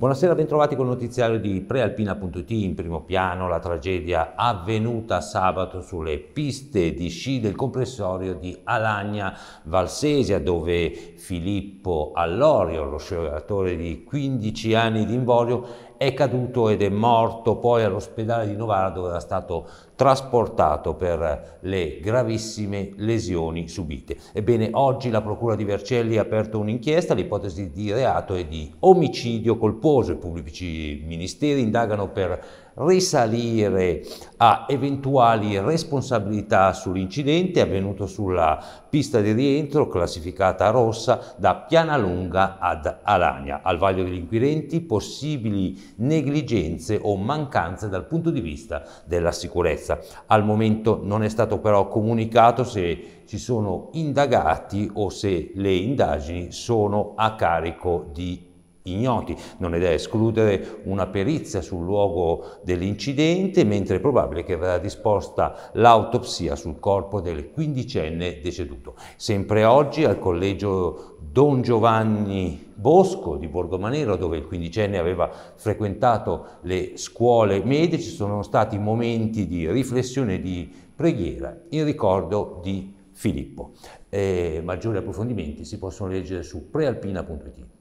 Buonasera, bentrovati con il notiziario di prealpina.it in primo piano, la tragedia avvenuta sabato sulle piste di sci del comprensorio di Alagna Valsesia dove Filippo Allorio, lo sciatore di 15 anni di invorio, è caduto ed è morto poi all'ospedale di Novara dove era stato trasportato per le gravissime lesioni subite. Ebbene, oggi la Procura di Vercelli ha aperto un'inchiesta, l'ipotesi di reato è di omicidio colposo. I pubblici ministeri indagano per risalire a eventuali responsabilità sull'incidente avvenuto sulla pista di rientro classificata rossa da Pianalunga ad Alagna, al vaglio degli inquirenti possibili negligenze o mancanze dal punto di vista della sicurezza. Al momento non è stato però comunicato se ci sono indagati o se le indagini sono a carico di ignoti. Non è da escludere una perizia sul luogo dell'incidente, mentre è probabile che verrà disposta l'autopsia sul corpo del quindicenne deceduto. Sempre oggi al collegio Don Giovanni Bosco di Borgomanero, dove il quindicenne aveva frequentato le scuole medie, ci sono stati momenti di riflessione e di preghiera in ricordo di Filippo. Eh, maggiori approfondimenti si possono leggere su prealpina.it.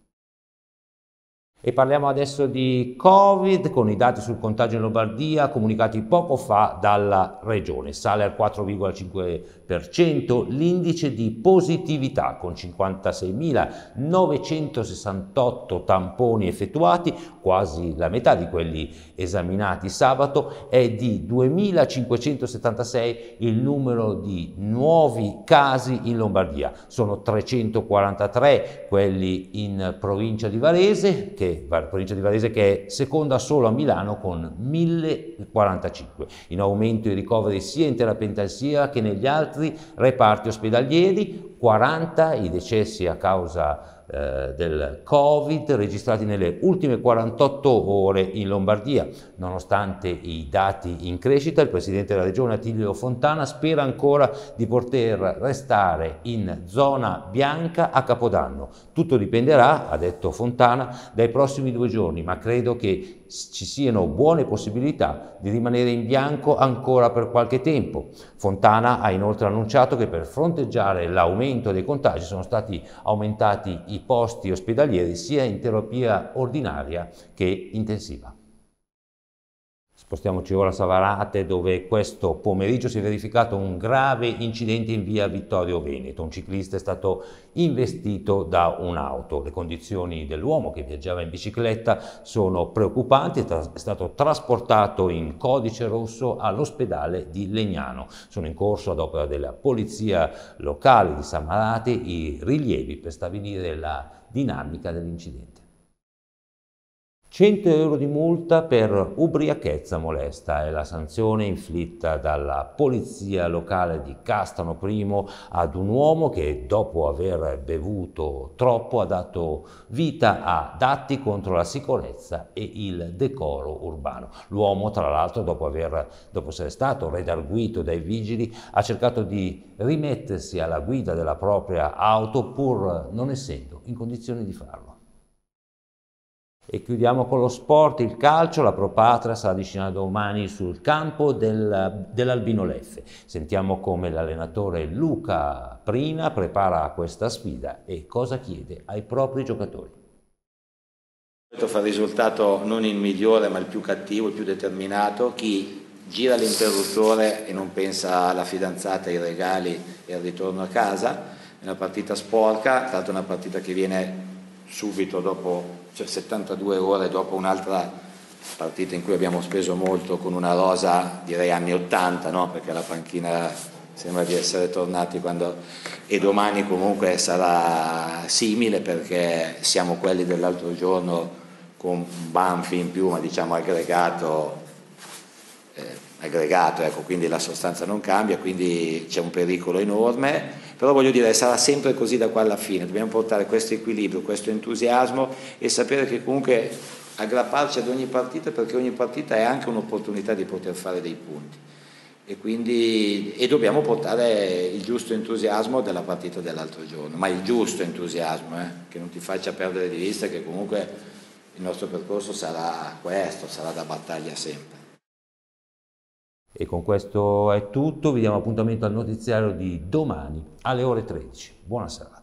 E parliamo adesso di Covid con i dati sul contagio in Lombardia comunicati poco fa dalla regione. Sale al 4,5% l'indice di positività con 56.968 tamponi effettuati, quasi la metà di quelli esaminati sabato, è di 2.576 il numero di nuovi casi in Lombardia. Sono 343 quelli in provincia di Varese che provincia di Varese che è seconda solo a Milano con 1045. In aumento i ricoveri sia in terapia intensiva che negli altri reparti ospedalieri, 40 i decessi a causa di eh, del Covid registrati nelle ultime 48 ore in Lombardia. Nonostante i dati in crescita, il presidente della regione Attilio Fontana spera ancora di poter restare in zona bianca a Capodanno. Tutto dipenderà, ha detto Fontana, dai prossimi due giorni, ma credo che ci siano buone possibilità di rimanere in bianco ancora per qualche tempo. Fontana ha inoltre annunciato che per fronteggiare l'aumento dei contagi sono stati aumentati i i posti ospedalieri sia in terapia ordinaria che intensiva. Spostiamoci ora a Savarate dove questo pomeriggio si è verificato un grave incidente in via Vittorio Veneto. Un ciclista è stato investito da un'auto. Le condizioni dell'uomo che viaggiava in bicicletta sono preoccupanti, è stato trasportato in codice rosso all'ospedale di Legnano. Sono in corso ad opera della polizia locale di Savarate i rilievi per stabilire la dinamica dell'incidente. 100 euro di multa per ubriachezza molesta è la sanzione inflitta dalla polizia locale di Castano I ad un uomo che dopo aver bevuto troppo ha dato vita ad atti contro la sicurezza e il decoro urbano. L'uomo tra l'altro dopo, dopo essere stato redarguito dai vigili ha cercato di rimettersi alla guida della propria auto pur non essendo in condizione di farlo. E chiudiamo con lo sport, il calcio, la Pro Patria sarà decina domani sul campo del, dell'Albino Leffe. Sentiamo come l'allenatore Luca Prina prepara questa sfida e cosa chiede ai propri giocatori. Fa il risultato non il migliore ma il più cattivo, il più determinato, chi gira l'interruttore e non pensa alla fidanzata, ai regali e al ritorno a casa, è una partita sporca, è stata una partita che viene subito dopo cioè 72 ore dopo un'altra partita in cui abbiamo speso molto con una rosa direi anni 80, no? perché la panchina sembra di essere tornati quando... e domani comunque sarà simile perché siamo quelli dell'altro giorno con Banfi in più ma diciamo aggregato, eh, aggregato ecco, quindi la sostanza non cambia, quindi c'è un pericolo enorme però voglio dire sarà sempre così da qua alla fine, dobbiamo portare questo equilibrio, questo entusiasmo e sapere che comunque aggrapparci ad ogni partita perché ogni partita è anche un'opportunità di poter fare dei punti e quindi e dobbiamo portare il giusto entusiasmo della partita dell'altro giorno, ma il giusto entusiasmo, eh? che non ti faccia perdere di vista che comunque il nostro percorso sarà questo, sarà da battaglia sempre. E con questo è tutto, vi diamo appuntamento al notiziario di domani alle ore 13. Buona serata.